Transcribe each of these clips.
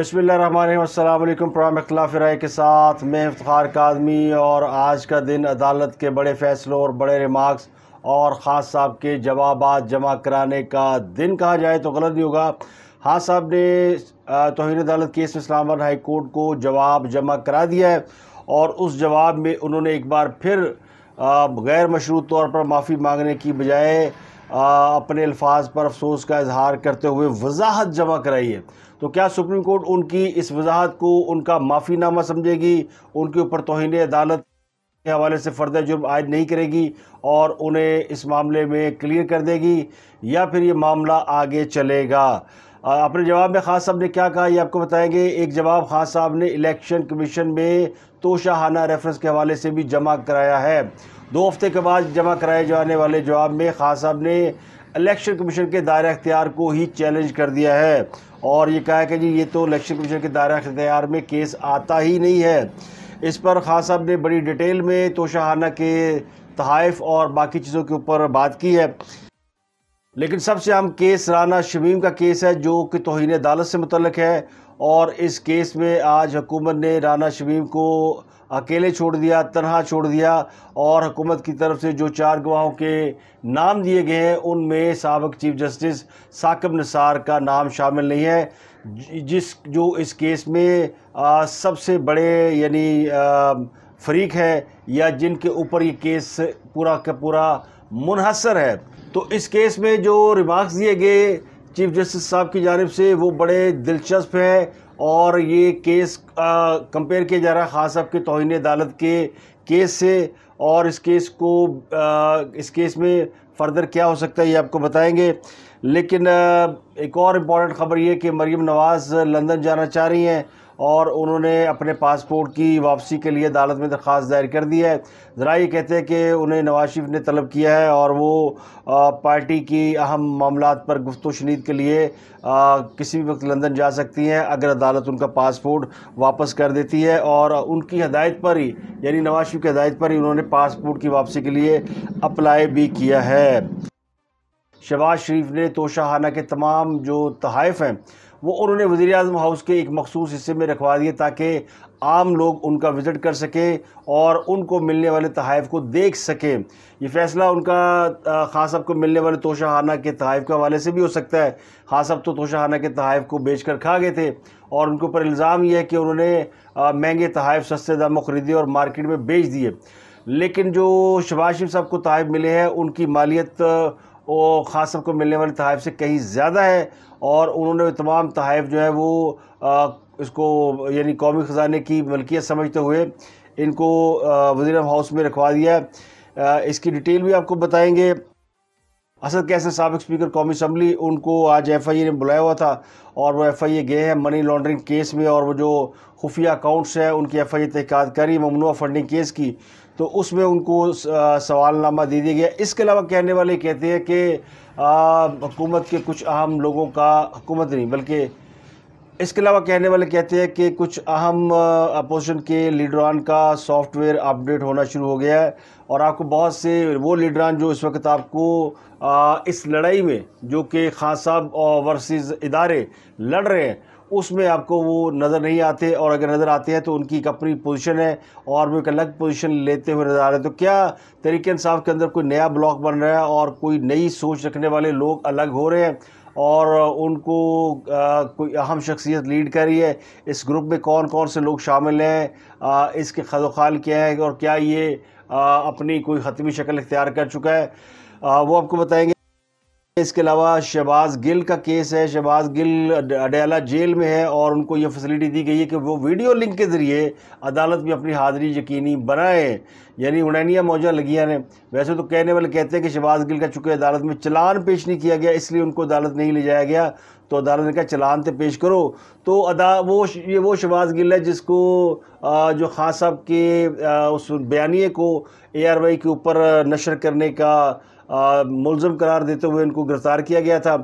بسم اللہ الرحمن الرحیم السلام علیکم پرام اختلاف رائے کے ساتھ میں افتخار کا اور آج کا دن عدالت کے بڑے فیصلوں اور بڑے ریمارکس اور خان صاحب کے جوابات جمع کرانے کا دن کہا جائے تو غلط نہیں ہوگا خان صاحب نے توہین عدالت کیس میں اسلام آباد ہائی کورٹ کو جواب جمع کرا دیا ہے اور اس جواب میں انہوں نے ایک بار پھر غیر مشروط طور پر معافی مانگنے کی بجائے اپنے الفاظ پر افسوس کا اظہار کرتے ہوئے وضاحت جمع کرائی ہے تو کیا سپریم کورٹ ان کی اس وضاحت کو ان کا معافی نامہ سمجھے گی ان کے اوپر توہین عدالت کے حوالے سے فرد جرم عائد نہیں کرے گی اور انہیں اس معاملے میں کلیئر کر دے گی یا پھر یہ معاملہ آگے چلے گا اپنے جواب میں خان صاحب نے کیا کہا یہ آپ کو بتائیں گے ایک جواب خان صاحب نے الیکشن کمیشن میں توشہانہ ریفرنس کے حوالے سے بھی جمع کرایا ہے دو ہفتے کے بعد جمع کرائے جانے والے جواب میں خان صاحب نے الیکشن کمیشن کے دائرہ اختیار کو ہی چیلنج کر دیا ہے اور یہ کہا ہے کہ جی یہ تو الیکشن کمیشن کے دائرہ اختیار میں کیس آتا ہی نہیں ہے اس پر خان صاحب نے بڑی ڈیٹیل میں توشہانہ کے تحائف اور باقی چیزوں کے اوپر بات کی ہے لیکن سب سے اہم کیس رانا شمیم کا کیس ہے جو کہ توہین عدالت سے متعلق ہے اور اس کیس میں آج حکومت نے رانا شمیم کو اکیلے چھوڑ دیا تنہا چھوڑ دیا اور حکومت کی طرف سے جو چار گواہوں کے نام دیے گئے ہیں ان میں سابق چیف جسٹس ثاقب نثار کا نام شامل نہیں ہے جس جو اس کیس میں سب سے بڑے یعنی فریق ہے یا جن کے اوپر یہ کیس پورا کا پورا منحصر ہے تو اس کیس میں جو ریمارکس دیے گئے چیف جسٹس صاحب کی جانب سے وہ بڑے دلچسپ ہیں اور یہ کیس کمپیئر کیا جا رہا ہے خاص صاحب کے توہین عدالت کے کیس سے اور اس کیس کو اس کیس میں فردر کیا ہو سکتا ہے یہ آپ کو بتائیں گے لیکن ایک اور امپورٹنٹ خبر یہ کہ مریم نواز لندن جانا چاہ رہی ہیں اور انہوں نے اپنے پاسپورٹ کی واپسی کے لیے عدالت میں درخواست دائر کر دی ہے ذرائع یہ کہتے ہیں کہ انہیں نواز شریف نے طلب کیا ہے اور وہ پارٹی کی اہم معاملات پر گفت و شنید کے لیے کسی بھی وقت لندن جا سکتی ہیں اگر عدالت ان کا پاسپورٹ واپس کر دیتی ہے اور ان کی ہدایت پر ہی یعنی نواز شریف کی ہدایت پر ہی انہوں نے پاسپورٹ کی واپسی کے لیے اپلائی بھی کیا ہے شہباز شریف نے توشہ خانہ کے تمام جو تحائف ہیں وہ انہوں نے وزیر اعظم ہاؤس کے ایک مخصوص حصے میں رکھوا دیے تاکہ عام لوگ ان کا وزٹ کر سکیں اور ان کو ملنے والے تحائف کو دیکھ سکیں یہ فیصلہ ان کا خان صاحب کو ملنے والے توشہانہ کے تحائف کے حوالے سے بھی ہو سکتا ہے خاص توشہ خانہ کے تحائف کو بیچ کر کھا گئے تھے اور ان کے اوپر الزام یہ ہے کہ انہوں نے مہنگے تحائف سستے داموں خریدے اور مارکیٹ میں بیچ دیے لیکن جو شباز شریف صاحب کو تحائف ملے ہیں ان کی مالیت وہ خاص سب کو ملنے والے تحائف سے کہیں زیادہ ہے اور انہوں نے تمام تحائف جو ہے وہ اس کو یعنی قومی خزانے کی ملکیت سمجھتے ہوئے ان کو وزیرم ہاؤس میں رکھوا دیا ہے اس کی ڈیٹیل بھی آپ کو بتائیں گے اسد کیسے سابق اسپیکر قومی اسمبلی ان کو آج ایف آئی اے نے بلایا ہوا تھا اور وہ ایف آئی اے گئے ہیں منی لانڈرنگ کیس میں اور وہ جو خفیہ اکاؤنٹس ہیں ان کی ایف آئی اے تحقیقات کری ممنوع فنڈنگ کیس کی تو اس میں ان کو سوال نامہ دے دیا گیا اس کے علاوہ کہنے والے کہتے ہیں کہ حکومت کے کچھ اہم لوگوں کا حکومت نہیں بلکہ اس کے علاوہ کہنے والے کہتے ہیں کہ کچھ اہم اپوزیشن کے لیڈران کا سافٹ ویئر اپڈیٹ ہونا شروع ہو گیا ہے اور آپ کو بہت سے وہ لیڈران جو اس وقت آپ کو اس لڑائی میں جو کہ خان صاحب ورسز ادارے لڑ رہے ہیں اس میں آپ کو وہ نظر نہیں آتے اور اگر نظر آتے ہیں تو ان کی ایک اپنی پوزیشن ہے اور وہ ایک الگ پوزیشن لیتے ہوئے نظر آ رہے ہیں تو کیا تحریک انصاف کے اندر کوئی نیا بلاک بن رہا ہے اور کوئی نئی سوچ رکھنے والے لوگ الگ ہو رہے ہیں اور ان کو کوئی اہم شخصیت لیڈ کر رہی ہے اس گروپ میں کون کون سے لوگ شامل ہیں اس کے خد و خال کیا ہے اور کیا یہ اپنی کوئی حتمی شکل اختیار کر چکا ہے وہ آپ کو بتائیں گے اس کے علاوہ شہباز گل کا کیس ہے شہباز گل اڈیالہ جیل میں ہے اور ان کو یہ فیسلٹی دی گئی ہے کہ وہ ویڈیو لنک کے ذریعے عدالت میں اپنی حاضری یقینی بنائیں یعنی اڑینیاں موجہ لگیا نے ویسے تو کہنے والے کہتے ہیں کہ شہباز گل کا چونکہ عدالت میں چلان پیش نہیں کیا گیا اس لیے ان کو عدالت نہیں لے جایا گیا تو عدالت نے کہا چلان تے پیش کرو تو یہ وہ شباز گل ہے جس کو جو خان صاحب کے اس بیانیے کو اے آر وائی کے اوپر نشر کرنے کا ملزم قرار دیتے ہوئے ان کو گرفتار کیا گیا تھا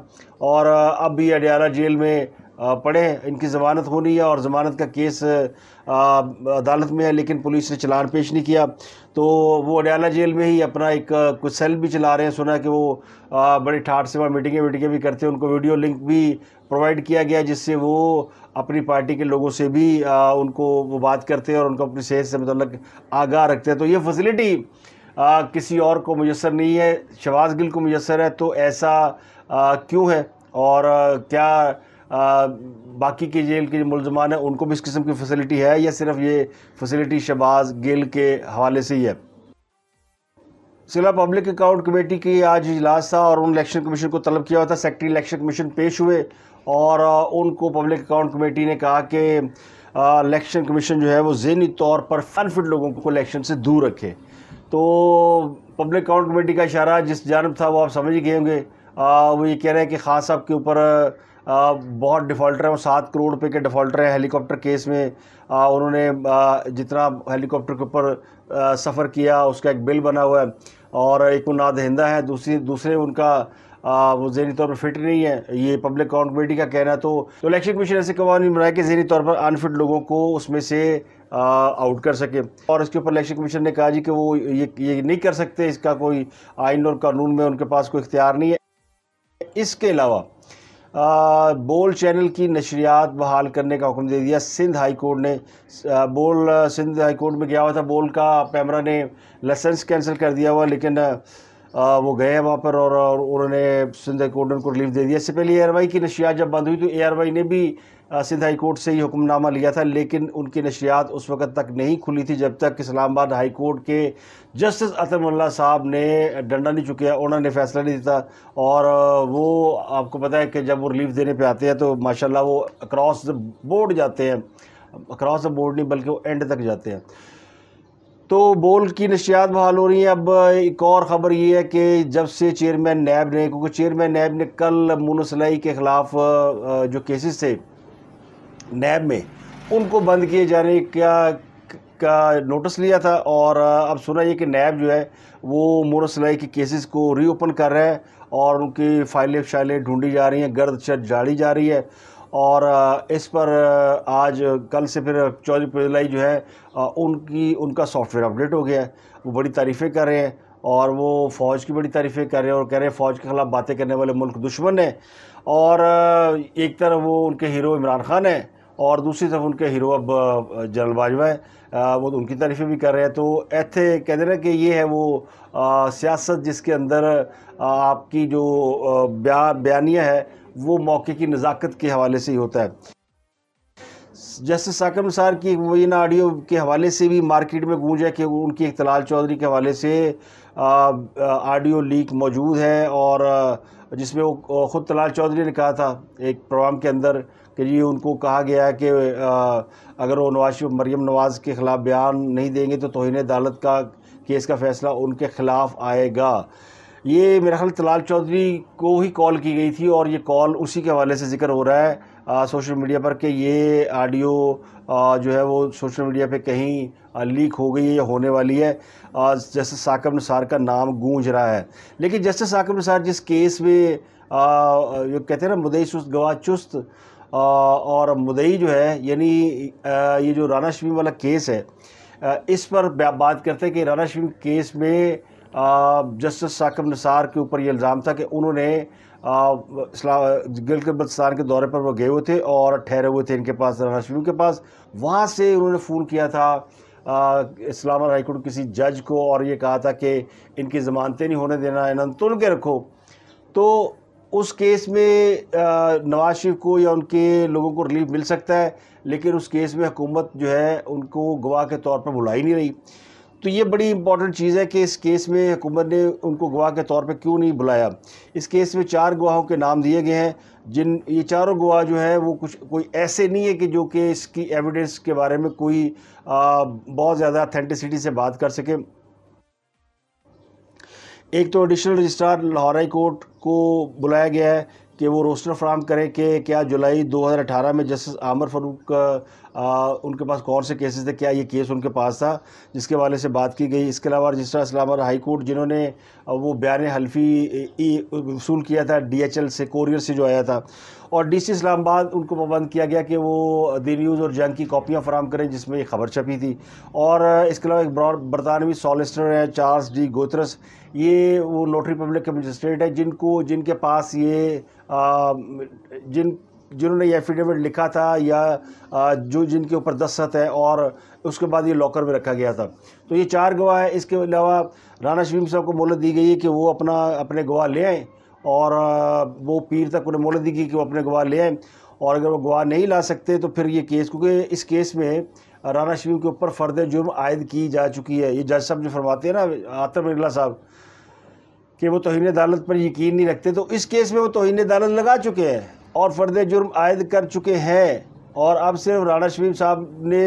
اور اب بھی اڈیالہ جیل میں ہیں ان کی ضمانت ہونی ہے اور ضمانت کا کیس عدالت میں ہے لیکن پولیس نے چلان پیش نہیں کیا تو وہ اڈیالہ جیل میں ہی اپنا ایک کچھ سیل بھی چلا رہے ہیں سنا کہ وہ بڑے ٹھاٹ سے وہاں میٹنگیں ویٹنگیں بھی کرتے ہیں ان کو ویڈیو لنک بھی پرووائڈ کیا گیا جس سے وہ اپنی پارٹی کے لوگوں سے بھی ان کو وہ بات کرتے ہیں اور ان کو اپنی صحت سے متعلق آگاہ رکھتے ہیں تو یہ فیسلٹی کسی اور کو میسر نہیں ہے شواز گل کو میسر ہے تو ایسا کیوں ہے اور کیا باقی کے جیل کے جو ملزمان ہیں ان کو بھی اس قسم کی فیسلٹی ہے یا صرف یہ فیسلٹی شباز گل کے حوالے سے ہی ہے ضلع پبلک اکاؤنٹ کمیٹی کی آج اجلاس تھا اور ان الیکشن کمیشن کو طلب کیا ہوا تھا سیکٹری الیکشن کمیشن پیش ہوئے اور ان کو پبلک اکاؤنٹ کمیٹی نے کہا کہ الیکشن کمیشن جو ہے وہ ذہنی طور پر فنفٹ لوگوں کو الیکشن سے دور رکھے تو پبلک اکاؤنٹ کمیٹی کا اشارہ جس جانب تھا وہ آپ سمجھ گئے ہوں گے وہ یہ کہہ رہے ہیں کہ خان صاحب کے اوپر بہت ڈیفالٹر ہیں وہ سات کروڑ روپے کے ڈیفالٹر ہیں ہیلی کاپٹر کیس میں انہوں نے جتنا ہیلی کاپٹر کے اوپر سفر کیا اس کا ایک بل بنا ہوا ہے اور ایک وہ نادہندہ ہے دوسری دوسرے ان کا وہ ذہنی طور پر فٹ نہیں ہے یہ پبلک اکاؤنٹ کمیٹی کا کہنا تو الیکشن کمیشن ایسے قوانین بنائے کہ ذہنی طور پر انفٹ لوگوں کو اس میں سے آؤٹ کر سکے اور اس کے اوپر الیکشن کمیشن نے کہا جی کہ وہ یہ نہیں کر سکتے اس کا کوئی آئین اور قانون میں ان کے پاس کوئی اختیار نہیں ہے اس کے علاوہ بول چینل کی نشریات بحال کرنے کا حکم دے دیا سندھ ہائی کورٹ نے بول سندھ ہائی کورٹ میں کیا ہوا تھا بول کا پیمرا نے لائسنس کینسل کر دیا ہوا لیکن وہ گئے وہاں پر اور انہوں نے سندھ ہائی کورٹ نے ان کو ریلیف دے دیا اس سے پہلے اے آر وائی کی نشریات جب بند ہوئی تو اے آر وائی نے بھی سندھ ہائی کورٹ سے ہی حکم نامہ لیا تھا لیکن ان کی نشریات اس وقت تک نہیں کھلی تھی جب تک اسلام آباد ہائی کورٹ کے جسٹس عطم اللہ صاحب نے ڈنڈا نہیں چکیا انہوں نے فیصلہ نہیں دیتا اور وہ آپ کو پتا ہے کہ جب وہ ریلیف دینے پہ آتے ہیں تو ماشاءاللہ اللہ وہ اکراس دا بورڈ جاتے ہیں اکراس دا بورڈ نہیں بلکہ وہ اینڈ تک جاتے ہیں تو بول کی نشیات بحال ہو رہی ہیں اب ایک اور خبر یہ ہے کہ جب سے چیئرمین نیب نے کیونکہ چیئرمین نیب نے کل مونو سلائی کے خلاف جو کیسز تھے نیب میں ان کو بند کیے جانے کا کا نوٹس لیا تھا اور اب سنا یہ کہ نیب جو ہے وہ مور سلائی کے کیسز کو ری اوپن کر رہے ہیں اور ان کی فائلیں شائلیں ڈھونڈی جا رہی ہیں گرد چرد جاڑی جا رہی ہے اور اس پر آج کل سے پھر چودھری پلائی جو ہے ان کی ان کا سافٹ ویئر اپڈیٹ ہو گیا ہے وہ بڑی تعریفیں کر رہے ہیں اور وہ فوج کی بڑی تعریفیں کر رہے ہیں اور کہہ رہے ہیں فوج کے خلاف باتیں کرنے والے ملک دشمن ہیں اور ایک طرح وہ ان کے ہیرو عمران خان ہیں اور دوسری طرف ان کے ہیرو اب جنرل ہے وہ ان کی تعریفیں بھی کر رہے ہیں تو ایتھے کہہ دینا کہ یہ ہے وہ سیاست جس کے اندر آپ کی جو بیانیہ ہے وہ موقع کی نزاکت کے حوالے سے ہی ہوتا ہے جسٹس ثاقب نثار کی مبینہ آڈیو کے حوالے سے بھی مارکیٹ میں گونج ہے کہ ان کی ایک طلال چودھری کے حوالے سے آڈیو لیک موجود ہے اور جس میں وہ خود تلال چودھری نے کہا تھا ایک پروگرام کے اندر کہ جی ان کو کہا گیا ہے کہ اگر وہ نواز شریف مریم نواز کے خلاف بیان نہیں دیں گے تو توہین عدالت کا کیس کا فیصلہ ان کے خلاف آئے گا یہ میرا خیال طلال چودھری کو ہی کال کی گئی تھی اور یہ کال اسی کے حوالے سے ذکر ہو رہا ہے سوشل میڈیا پر کہ یہ آڈیو جو ہے وہ سوشل میڈیا پہ کہیں لیک ہو گئی ہے یا ہونے والی ہے جسٹس ثاقب نثار کا نام گونج رہا ہے لیکن جسٹس ثاقب نثار جس کیس میں کہتے ہیں نا سست گواہ چست اور مدعی جو ہے یعنی یہ جو رانا شمیم والا کیس ہے اس پر بات کرتے ہیں کہ رانا شمیم کیس میں جسٹس ثاقب نثار کے اوپر یہ الزام تھا کہ انہوں نے اسلام بلتستان کے دورے پر وہ گئے ہوئے تھے اور ٹھہرے ہوئے تھے ان کے پاس رانا شمیم کے پاس وہاں سے انہوں نے فون کیا تھا اسلام ہائی کورٹ کسی جج کو اور یہ کہا تھا کہ ان کی ضمانتیں نہیں ہونے دینا انہوں تو ان کے رکھو تو اس کیس میں نواز شریف کو یا ان کے لوگوں کو ریلیف مل سکتا ہے لیکن اس کیس میں حکومت جو ہے ان کو گواہ کے طور پر بلائی نہیں رہی تو یہ بڑی امپورٹنٹ چیز ہے کہ اس کیس میں حکومت نے ان کو گواہ کے طور پہ کیوں نہیں بلایا اس کیس میں چار گواہوں کے نام دیے گئے ہیں جن یہ چاروں گواہ جو ہیں وہ کچھ کوئی ایسے نہیں ہے کہ جو کہ اس کی ایویڈنس کے بارے میں کوئی بہت زیادہ اتھینٹیسٹی سے بات کر سکے ایک تو ایڈیشنل رجسٹرار ہائی کورٹ کو بلایا گیا ہے کہ وہ روسٹر فراہم کرے کہ کیا جولائی دو ہزار اٹھارہ میں جسٹس عامر فاروق ان کے پاس کون سے کیسز تھے کیا یہ کیس ان کے پاس تھا جس کے والے سے بات کی گئی اس کے علاوہ رجسٹر اسلام آباد ہائی کورٹ جنہوں نے وہ بیان حلفی وصول کیا تھا ڈی ایچ ایل سے کوریئر سے جو آیا تھا اور ڈی سی اسلام آباد ان کو پابند کیا گیا کہ وہ دی نیوز اور جنگ کی کاپیاں فراہم کریں جس میں یہ خبر چھپی تھی اور اس کے علاوہ ایک برطانوی سالسٹر ہیں چارلز ڈی گوترس یہ وہ نوٹری پبلک کے مجسٹریٹ ہیں جن کو جن کے پاس یہ جن جنہوں نے یہ ایفیڈیوٹ لکھا تھا یا جو جن کے اوپر دستخط ہے اور اس کے بعد یہ لاکر میں رکھا گیا تھا تو یہ چار گواہ ہے اس کے علاوہ رانا شہیم صاحب کو مولت دی گئی ہے کہ وہ اپنا اپنے گواہ لے آئیں اور وہ پیر تک انہیں مولت دی گئی کہ وہ اپنے گواہ لے آئیں اور اگر وہ گواہ نہیں لا سکتے تو پھر یہ کیس کیونکہ اس کیس میں رانا شریم کے اوپر فرد جرم عائد کی جا چکی ہے یہ جج صاحب جو فرماتے ہیں نا مرلا صاحب کہ وہ توہین دالت پر یقین نہیں رکھتے تو اس کیس میں وہ توہین عدالت لگا چکے ہیں اور فرد جرم عائد کر چکے ہیں اور اب صرف رانا شمیم صاحب نے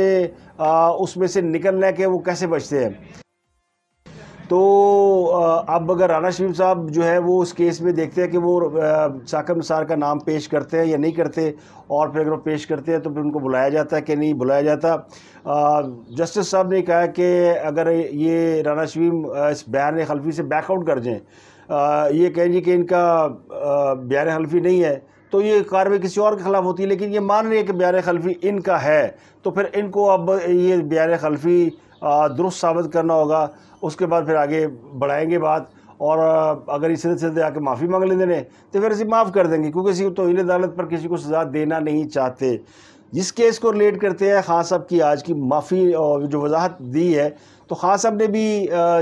اس میں سے نکلنا ہے کہ وہ کیسے بچتے ہیں تو اب اگر رانا شمیم صاحب جو ہے وہ اس کیس میں دیکھتے ہیں کہ وہ ثاقم نصار کا نام پیش کرتے ہیں یا نہیں کرتے اور پھر اگر وہ پیش کرتے ہیں تو پھر ان کو بلایا جاتا ہے کہ نہیں بلایا جاتا جسٹس صاحب نے کہا کہ اگر یہ رانا شمیم اس بیان حلفی سے بیک آؤٹ کر جائیں یہ کہیں جی کہ ان کا بیان حلفی نہیں ہے تو یہ کاروائی کسی اور کے خلاف ہوتی ہے لیکن یہ مان رہی ہے کہ بیان خلفی ان کا ہے تو پھر ان کو اب یہ بیان خلفی درست ثابت کرنا ہوگا اس کے بعد پھر آگے بڑھائیں گے بات اور اگر اس سلسلے سے جا کے معافی مانگ لیں تو پھر اسے معاف کر دیں گے کیونکہ اسی تو ان عدالت پر کسی کو سزا دینا نہیں چاہتے جس کیس کو ریلیٹ کرتے ہیں خان صاحب کی آج کی معافی جو وضاحت دی ہے تو خان صاحب نے بھی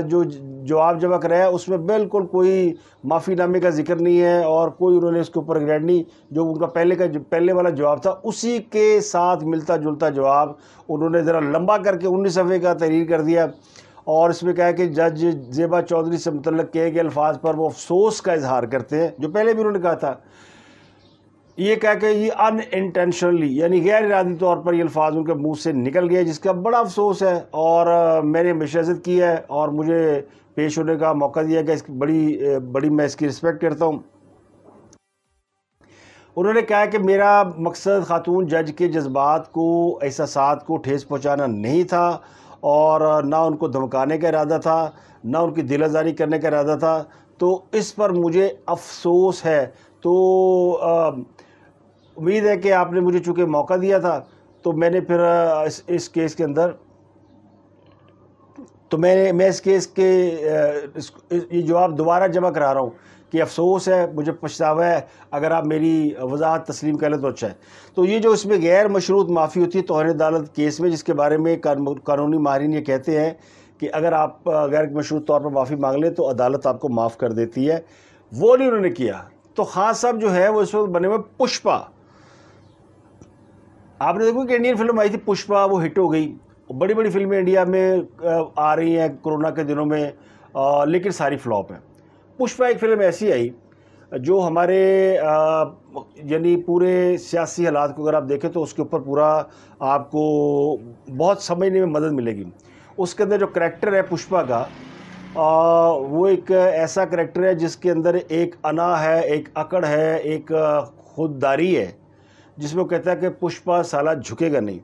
جو جواب جمع کرایا اس میں بالکل کوئی معافی نامے کا ذکر نہیں ہے اور کوئی انہوں نے اس کے اوپر گرینڈ نہیں جو ان کا پہلے کا پہلے والا جواب تھا اسی کے ساتھ ملتا جلتا جواب انہوں نے ذرا لمبا کر کے انیس صفحے کا تحریر کر دیا اور اس میں کہا کہ جج زیبا چودھری سے متعلق کہے گئے الفاظ پر وہ افسوس کا اظہار کرتے ہیں جو پہلے بھی انہوں نے کہا تھا یہ کہہ کہ یہ ان انٹینشنلی یعنی غیر ارادی طور پر یہ الفاظ ان کے منہ سے نکل گئے جس کا بڑا افسوس ہے اور میں نے مشت کی ہے اور مجھے پیش ہونے کا موقع دیا کہ اس بڑی بڑی میں اس کی رسپیکٹ کرتا ہوں انہوں نے کہا کہ میرا مقصد خاتون جج کے جذبات کو احساسات کو ٹھیس پہنچانا نہیں تھا اور نہ ان کو دھمکانے کا ارادہ تھا نہ ان کی دل ازاری کرنے کا ارادہ تھا تو اس پر مجھے افسوس ہے تو امید ہے کہ آپ نے مجھے چونکہ موقع دیا تھا تو میں نے پھر اس اس کیس کے اندر تو میں نے میں اس کیس کے یہ جواب دوبارہ جمع کرا رہا ہوں کہ افسوس ہے مجھے پچھتاوا ہے اگر آپ میری وضاحت تسلیم کر لیں تو اچھا ہے تو یہ جو اس میں غیر مشروط معافی ہوتی ہے توہر عدالت کیس میں جس کے بارے میں قانونی ماہرین یہ کہتے ہیں کہ اگر آپ غیر مشروط طور پر معافی مانگ لیں تو عدالت آپ کو معاف کر دیتی ہے وہ نہیں انہوں نے کیا تو خان صاحب جو ہے وہ اس وقت بنے ہوئے پشپا آپ نے دیکھو کہ انڈین فلم آئی تھی پشپا وہ ہٹ ہو گئی بڑی بڑی فلمیں انڈیا میں آ رہی ہیں کرونا کے دنوں میں لیکن ساری فلاپ ہیں پشپا ایک فلم ایسی آئی جو ہمارے یعنی پورے سیاسی حالات کو اگر آپ دیکھیں تو اس کے اوپر پورا آپ کو بہت سمجھنے میں مدد ملے گی اس کے اندر جو کریکٹر ہے پشپا کا وہ ایک ایسا کریکٹر ہے جس کے اندر ایک انا ہے ایک اکڑ ہے ایک خود داری ہے جس میں وہ کہتا ہے کہ پشپا سالہ جھکے گا نہیں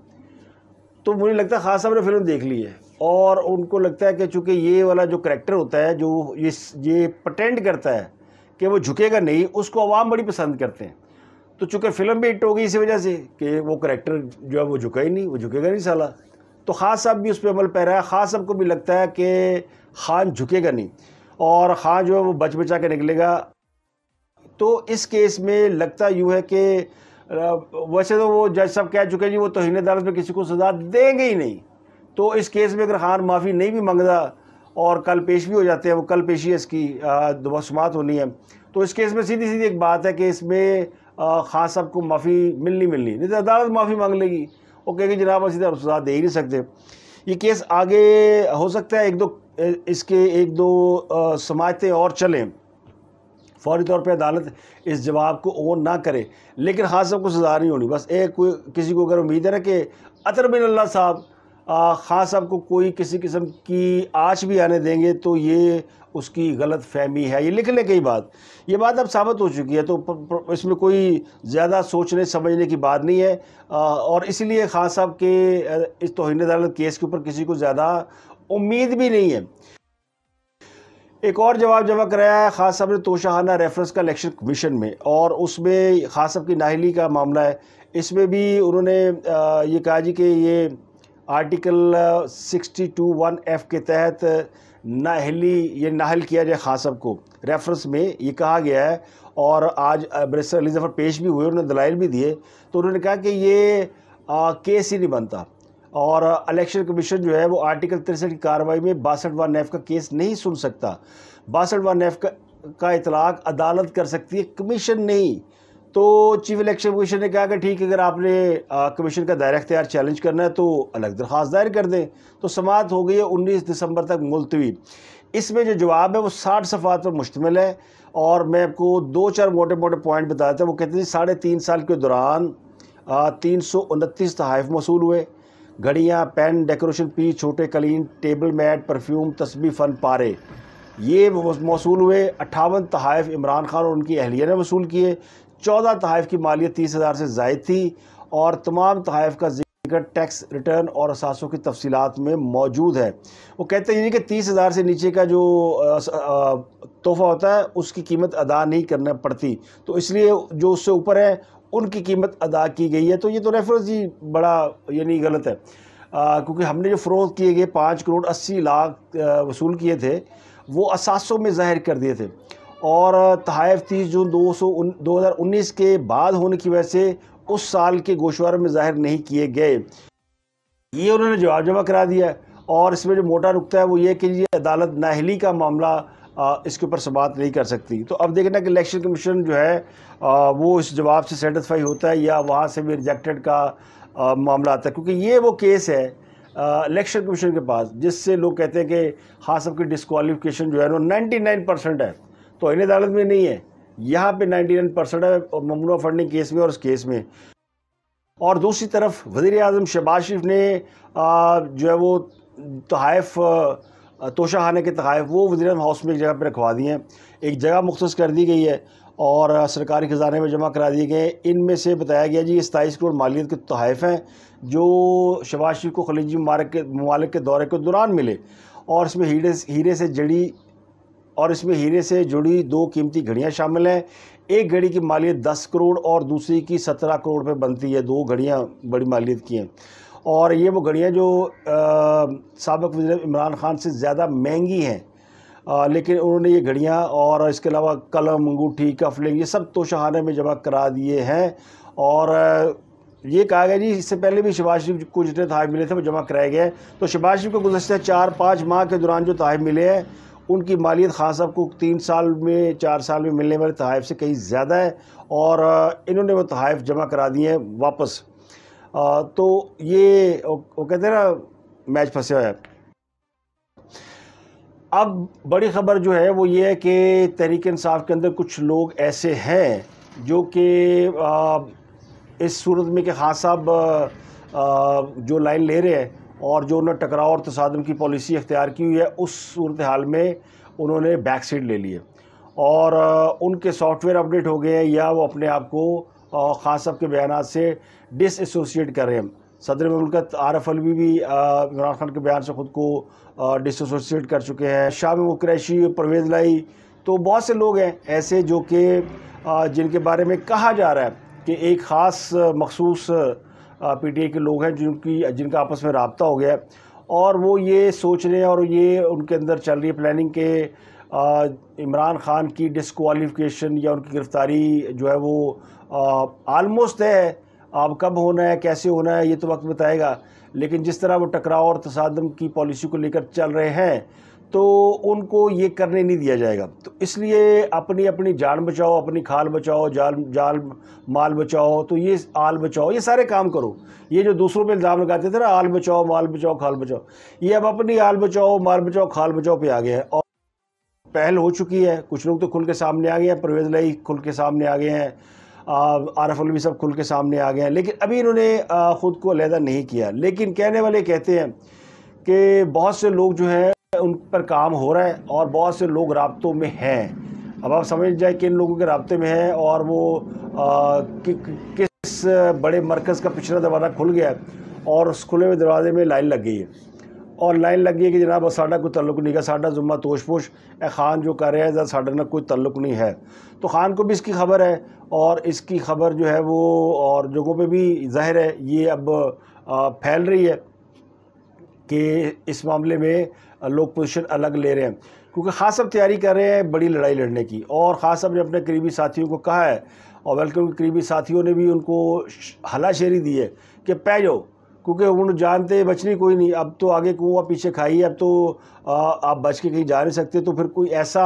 تو مجھے لگتا ہے خاص صاحب نے فلم دیکھ لی ہے اور ان کو لگتا ہے کہ چونکہ یہ والا جو کریکٹر ہوتا ہے جو یہ پٹینڈ کرتا ہے کہ وہ جھکے گا نہیں اس کو عوام بڑی پسند کرتے ہیں تو چونکہ فلم بھی ہٹ ہو گئی اسی وجہ سے کہ وہ کریکٹر جو ہے وہ جھکا ہی نہیں وہ جھکے گا نہیں سالہ تو خاص صاحب بھی اس پہ عمل پیرا ہے خاص صاحب کو بھی لگتا ہے کہ خان جھکے گا نہیں اور خان جو ہے وہ بچ بچا کے نکلے گا تو اس کیس میں لگتا یوں ہے کہ ویسے تو وہ جج صاحب کہہ چکے جی وہ توہین عدالت میں کسی کو سزا دیں گے ہی نہیں تو اس کیس میں اگر خان معافی نہیں بھی منگتا اور کل پیش بھی ہو جاتے ہیں وہ کل پیشی اس کی دوسماعت ہونی ہے تو اس کیس میں سیدھی سیدھی ایک بات ہے کہ اس میں خان صاحب کو معافی ملنی ملنی نہیں تو عدالت معافی مانگ لے گی وہ کہے گی جناب اسی طرح سزا دے ہی نہیں سکتے یہ کیس آگے ہو سکتا ہے ایک دو اس کے ایک دو سماعتیں اور چلیں فوری طور پہ عدالت اس جواب کو اون نہ کرے لیکن خان صاحب کو سزا نہیں ہونی بس ایک کوئی کسی کو اگر امید ہے کہ اطر بن اللہ صاحب خان صاحب کو کوئی کسی قسم کی آنچ بھی آنے دیں گے تو یہ اس کی غلط فہمی ہے یہ لکھ لیں کئی بات یہ بات اب ثابت ہو چکی ہے تو اس میں کوئی زیادہ سوچنے سمجھنے کی بات نہیں ہے اور اس لیے خان صاحب کے اس توہین عدالت کیس کے اوپر کسی کو زیادہ امید بھی نہیں ہے ایک اور جواب جمع کرایا ہے خاص صاحب نے توشہانہ ریفرنس کا الیکشن کمیشن میں اور اس میں خاص صاحب کی ناہلی کا معاملہ ہے اس میں بھی انہوں نے یہ کہا جی کہ یہ article sixty two one F کے تحت ناہلی یہ ناہل کیا جائے خاص صاحب کو ریفرنس میں یہ کہا گیا ہے اور آج علی ظفر پیش بھی ہوئے انہوں نے دلائل بھی دیے تو انہوں نے کہا کہ یہ کیس ہی نہیں بنتا اور الیکشن کمیشن جو ہے وہ آرٹیکل تریسٹھ کی کارروائی میں باسٹھ وان نیف کا کیس نہیں سن سکتا باسٹھ وان نیف کا اطلاق عدالت کر سکتی ہے کمیشن نہیں تو چیف الیکشن کمیشن نے کہا کہ ٹھیک ہے اگر آپ نے کمیشن کا دائرہ اختیار چیلنج کرنا ہے تو الگ درخواست دائر کر دیں تو سماعت ہو گئی ہے انیس دسمبر تک ملتوی اس میں جو جواب ہے وہ ساٹھ صفحات پر مشتمل ہے اور میں آپ کو دو چار موٹے موٹے پوائنٹ بتاتا ہوں وہ کہتے ہیں جی، ساڑھے تین سال کے دوران تین سو انتیس تحائف موصول ہوئے گھڑیاں پین ڈیکوریشن پیس چھوٹے کلین ٹیبل میٹ پرفیوم تسبیح فن پارے یہ موصول ہوئے اٹھاون تحائف عمران خان اور ان کی اہلیہ نے وصول کیے چودہ تحائف کی مالیت تیس ہزار سے زائد تھی اور تمام تحائف کا ذکر ٹیکس ریٹرن اور اثاثوں کی تفصیلات میں موجود ہے وہ کہتے ہیں کہ تیس ہزار سے نیچے کا جو تحفہ ہوتا ہے اس کی قیمت ادا نہیں کرنا پڑتی تو اس لیے جو اس سے اوپر ہے ان کی قیمت ادا کی گئی ہے تو یہ تو ریفرنس ہی بڑا یعنی غلط ہے کیونکہ ہم نے جو فروغ کیے گئے پانچ کروڑ اسی لاکھ وصول کیے تھے وہ اساسوں میں ظاہر کر دیے تھے اور تحائف تیس جون دو سو دو ہزار انیس کے بعد ہونے کی وجہ سے اس سال کے گوشوار میں ظاہر نہیں کیے گئے یہ انہوں نے جواب جمع کرا دیا اور اس میں جو موٹا نکتا ہے وہ یہ کہ یہ عدالت ناہلی کا معاملہ اس کے اوپر سماعت نہیں کر سکتی تو اب دیکھنا کہ الیکشن کمیشن جو ہے وہ اس جواب سے سیٹسفائی ہوتا ہے یا وہاں سے بھی ریجیکٹڈ کا معاملہ آتا ہے کیونکہ یہ وہ کیس ہے الیکشن کمیشن کے پاس جس سے لوگ کہتے ہیں کہ ہاں سب کی ڈسکوالیفکیشن جو ہے وہ نائنٹی نائن پرسنٹ ہے تو ان عدالت میں نہیں ہے یہاں پہ نائنٹی نائن پرسنٹ ہے ممنوع فنڈنگ کیس میں اور اس کیس میں اور دوسری طرف وزیر اعظم شباز شریف نے جو ہے وہ تحائف توشہ خانے کے تحائف وہ ودین ہاؤس میں ایک جگہ پہ رکھوا دی ہیں ایک جگہ مختص کر دی گئی ہے اور سرکاری خزانے میں جمع کرا دیے گئے ہیں ان میں سے بتایا گیا جی ستائیس کروڑ مالیت کے تحائف ہیں جو شباز شریف کو خلیجی جی کے ممالک کے دورے کے دوران ملے اور اس میں ہیرے سے ہیرے سے جڑی اور اس میں ہیرے سے جڑی دو قیمتی گھڑیاں شامل ہیں ایک گھڑی کی مالیت دس کروڑ اور دوسری کی سترہ کروڑ پہ بنتی ہے دو گھڑیاں بڑی مالیت کی ہیں اور یہ وہ گھڑیاں جو سابق وزیر عمران خان سے زیادہ مہنگی ہیں لیکن انہوں نے یہ گھڑیاں اور اس کے علاوہ قلم انگوٹھی کفلنگ یہ سب توشہانے میں جمع کرا دیے ہیں اور یہ کہا گیا جی اس سے پہلے بھی شباز شریف کو جتنے تحائف ملے تھے وہ جمع کرائے گئے تو شباز شریف کو گزشتہ چار پانچ ماہ کے دوران جو تحائف ملے ہیں ان کی مالیت خان صاحب کو تین سال میں چار سال میں ملنے والے تحائف سے کہیں زیادہ ہے اور انہوں نے وہ تحائف جمع کرا دیے ہیں واپس تو یہ وہ کہتے ہیں نا میچ پھنسے ہوئے اب بڑی خبر جو ہے وہ یہ ہے کہ تحریک انصاف کے اندر کچھ لوگ ایسے ہیں جو کہ اس صورت میں کہ خان صاحب جو لائن لے رہے ہیں اور جو انہوں نے ٹکراؤ اور تصادم کی پالیسی اختیار کی ہوئی ہے اس صورتحال میں انہوں نے بیک سیٹ لے لی ہے اور ان کے سافٹ ویئر اپ ڈیٹ ہو گئے ہیں یا وہ اپنے آپ کو خان صاحب کے بیانات سے ڈس ایسوسیٹ کر رہے ہیں صدر مملکت عارف علوی بھی عمران خان کے بیان سے خود کو ڈس ایسوسیٹ کر چکے ہیں شاہ و کریشی پرویز لائی تو بہت سے لوگ ہیں ایسے جو کہ جن کے بارے میں کہا جا رہا ہے کہ ایک خاص مخصوص پی ٹی آئی کے لوگ ہیں جن کی جن کا آپس میں رابطہ ہو گیا ہے اور وہ یہ سوچ رہے ہیں اور یہ ان کے اندر چل رہی ہے پلاننگ کہ عمران خان کی ڈسکوالیفکیشن یا ان کی گرفتاری جو ہے وہ آلموسٹ ہے آپ کب ہونا ہے کیسے ہونا ہے یہ تو وقت بتائے گا لیکن جس طرح وہ ٹکراؤ اور تصادم کی پالیسی کو لے کر چل رہے ہیں تو ان کو یہ کرنے نہیں دیا جائے گا تو اس لیے اپنی اپنی جان بچاؤ اپنی کھال بچاؤ جال جال مال بچاؤ تو یہ آل بچاؤ یہ سارے کام کرو یہ جو دوسروں پہ الزام لگاتے تھے نا آل بچاؤ مال بچاؤ کھال بچاؤ یہ اب اپنی آل بچاؤ مال بچاؤ کھال بچاؤ پہ آ گیا ہے اور پہل ہو چکی ہے کچھ لوگ تو کھل کے سامنے آ گئے ہیں پرویز لائی کھل کے سامنے آ گئے ہیں عارف علمی سب کھل کے سامنے آ گئے ہیں لیکن ابھی انہوں نے خود کو علیحدہ نہیں کیا لیکن کہنے والے کہتے ہیں کہ بہت سے لوگ جو ہیں ان پر کام ہو رہا ہے اور بہت سے لوگ رابطوں میں ہیں اب آپ سمجھ جائیں کہ ان لوگوں کے رابطے میں ہیں اور وہ کس بڑے مرکز کا پچھلا دروازہ کھل گیا ہے اور اس کھلے ہوئے دروازے میں لائن لگ گئی ہے اور لائن لگ گیا کہ جناب ساڈا کوئی تعلق نہیں ہے ساڈا ذمہ توش پوش اے خان جو کر رہے ہیں ذرا نہ کوئی تعلق نہیں ہے تو خان کو بھی اس کی خبر ہے اور اس کی خبر جو ہے وہ اور جگہوں پہ بھی ظاہر ہے یہ اب پھیل رہی ہے کہ اس معاملے میں لوگ پوزیشن الگ لے رہے ہیں کیونکہ خاص صاحب تیاری کر رہے ہیں بڑی لڑائی لڑنے کی اور خاص صاحب نے اپنے قریبی ساتھیوں کو کہا ہے اور کے قریبی ساتھیوں نے بھی ان کو حلہ شیری دی ہے کہ پہ جو کیونکہ ان جانتے بچنی کوئی نہیں اب تو آگے کنواں پیچھے کھائی ہے اب تو آپ بچ کے کہیں جا نہیں سکتے تو پھر کوئی ایسا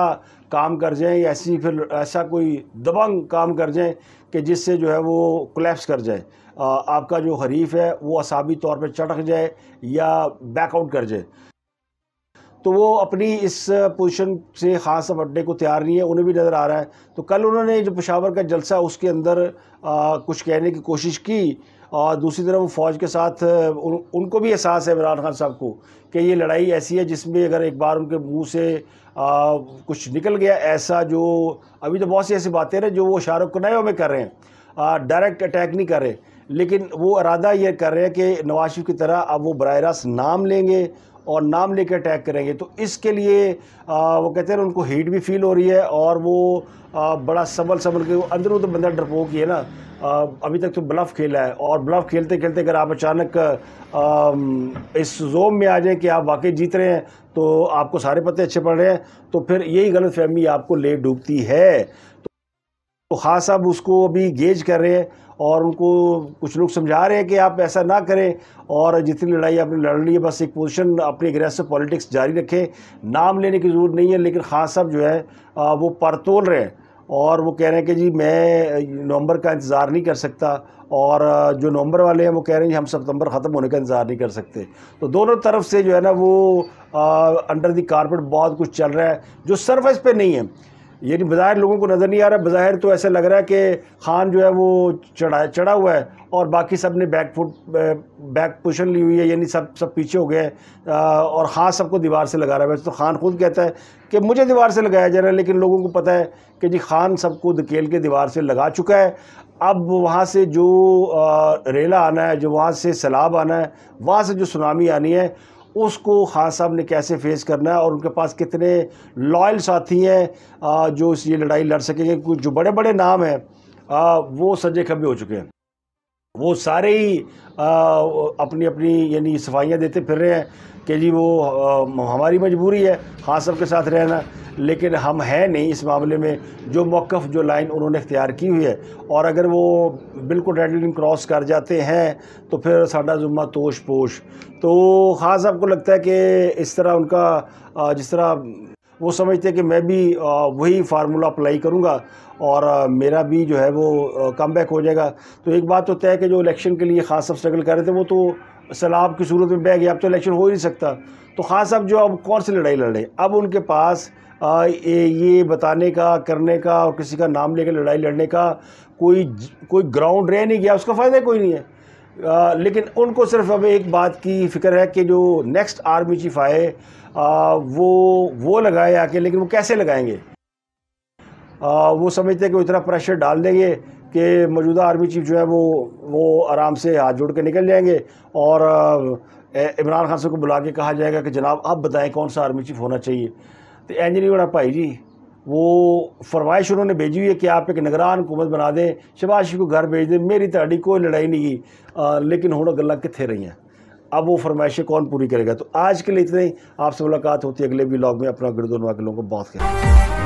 کام کر جائیں ایسی پھر ایسا کوئی دبنگ کام کر جائیں کہ جس سے جو ہے وہ کولیپس کر جائیں آپ کا جو حریف ہے وہ عصابی طور پہ چٹک جائے یا بیک آؤٹ کر جائے تو وہ اپنی اس پوزیشن سے خاص سپٹنے کو تیار نہیں ہے انہیں بھی نظر آ رہا ہے تو کل انہوں نے جو پشاور کا جلسہ اس کے اندر کچھ کہنے کی کوشش کی اور دوسری طرف وہ فوج کے ساتھ ان کو بھی احساس ہے عمران خان صاحب کو کہ یہ لڑائی ایسی ہے جس میں اگر ایک بار ان کے منہ سے کچھ نکل گیا ایسا جو ابھی تو بہت سی ایسی باتیں رہے جو وہ شاہ رخ کو نئے میں کر رہے ہیں ڈائریکٹ اٹیک نہیں کر رہے لیکن وہ ارادہ یہ کر رہے ہیں کہ نواز شریف کی طرح اب وہ براہ راست نام لیں گے اور نام لے کے اٹیک کریں گے تو اس کے لیے وہ کہتے ہیں ان کو ہیٹ بھی فیل ہو رہی ہے اور وہ بڑا سبل سنبھل کے اندروں تو بندہ ڈرپو کی ہے نا ابھی تک تو بلف کھیلا ہے اور بلف کھیلتے کھیلتے اگر آپ اچانک اس زوم میں آ جائیں کہ آپ واقعی جیت رہے ہیں تو آپ کو سارے پتے اچھے پڑھ رہے ہیں تو پھر یہی غلط فہمی آپ کو لے ڈوبتی ہے تو خاص صاحب اس کو ابھی گیج کر رہے ہیں اور ان کو کچھ لوگ سمجھا رہے ہیں کہ آپ ایسا نہ کریں اور جتنی لڑائی آپ نے لڑ لی ہے بس ایک پوزیشن اپنی اگریسو پالیٹکس جاری رکھیں نام لینے کی ضرورت نہیں ہے لیکن خاص صاحب جو ہے وہ پرتول رہے ہیں اور وہ کہہ رہے ہیں کہ جی میں نومبر کا انتظار نہیں کر سکتا اور جو نومبر والے ہیں وہ کہہ رہے ہیں ہم ستمبر ختم ہونے کا انتظار نہیں کر سکتے تو دونوں طرف سے جو ہے نا وہ انڈر دی کارپٹ بہت کچھ چل رہا ہے جو سرفس پہ نہیں ہے یعنی بظاہر لوگوں کو نظر نہیں آ رہا بظاہر تو ایسا لگ رہا ہے کہ خان جو ہے وہ چڑھا چڑھا ہوا ہے اور باقی سب نے بیک فٹ بیک پوشن لی ہوئی ہے یعنی سب سب پیچھے ہو گئے اور خان سب کو دیوار سے لگا رہا ہے ویسے تو خان خود کہتا ہے کہ مجھے دیوار سے لگایا جا رہا ہے لیکن لوگوں کو پتہ ہے کہ جی خان سب کو دکیل کے دیوار سے لگا چکا ہے اب وہاں سے جو ریلا آنا ہے جو وہاں سے سیلاب آنا ہے وہاں سے جو سونامی آنی ہے اس کو خان صاحب نے کیسے فیس کرنا ہے اور ان کے پاس کتنے لائل ساتھی ہیں جو اس یہ لڑائی لڑ سکیں گے کچھ جو بڑے بڑے نام ہیں وہ سجے کبھی ہو چکے ہیں وہ سارے ہی اپنی اپنی یعنی صفائیاں دیتے پھر رہے ہیں کہ جی وہ ہماری مجبوری ہے ہاں صاحب کے ساتھ رہنا لیکن ہم ہیں نہیں اس معاملے میں جو موقف جو لائن انہوں نے اختیار کی ہوئی ہے اور اگر وہ بالکل ریڈ لائن کراس کر جاتے ہیں تو پھر ساڈا ذمہ توش پوش تو خان صاحب کو لگتا ہے کہ اس طرح ان کا جس طرح وہ سمجھتے ہیں کہ میں بھی وہی فارمولا اپلائی کروں گا اور میرا بھی جو ہے وہ کم بیک ہو جائے گا تو ایک بات تو طے کہ جو الیکشن کے لیے خاص صاحب اسٹرگل کر رہے تھے وہ تو سیلاب کی صورت میں بہ گیا اب تو الیکشن ہو ہی نہیں سکتا تو خاص صاحب جو اب کون سی لڑائی لڑے اب ان کے پاس یہ بتانے کا کرنے کا اور کسی کا نام لے کے لڑائی لڑنے کا کوئی کوئی گراؤنڈ رہ نہیں گیا اس کا فائدہ کوئی نہیں ہے لیکن ان کو صرف ہمیں ایک بات کی فکر ہے کہ جو نیکسٹ آرمی چیف آئے وہ لگائے آ کے لیکن وہ کیسے لگائیں گے وہ سمجھتے ہیں کہ وہ اتنا پریشر ڈال دیں گے کہ موجودہ آرمی چیف جو ہے وہ وہ آرام سے ہاتھ جوڑ کے نکل جائیں گے اور عمران خان صاحب کو بلا کے کہا جائے گا کہ جناب آپ بتائیں کون سا آرمی چیف ہونا چاہیے تو این بڑا بھائی جی وہ فرمائش انہوں نے بھیجی ہوئی ہے کہ آپ ایک نگران حکومت بنا دیں شباشی کو گھر بھیج دیں میری تاریخ کوئی لڑائی نہیں کی لیکن ہونا گلہ کتنے رہی ہیں اب وہ فرمائشیں کون پوری کرے گا تو آج کے لیے اتنے ہی آپ سے ملاقات ہوتی ہے اگلے بھی لاگ میں اپنا گردونوں کے لوگوں کو بہت کریں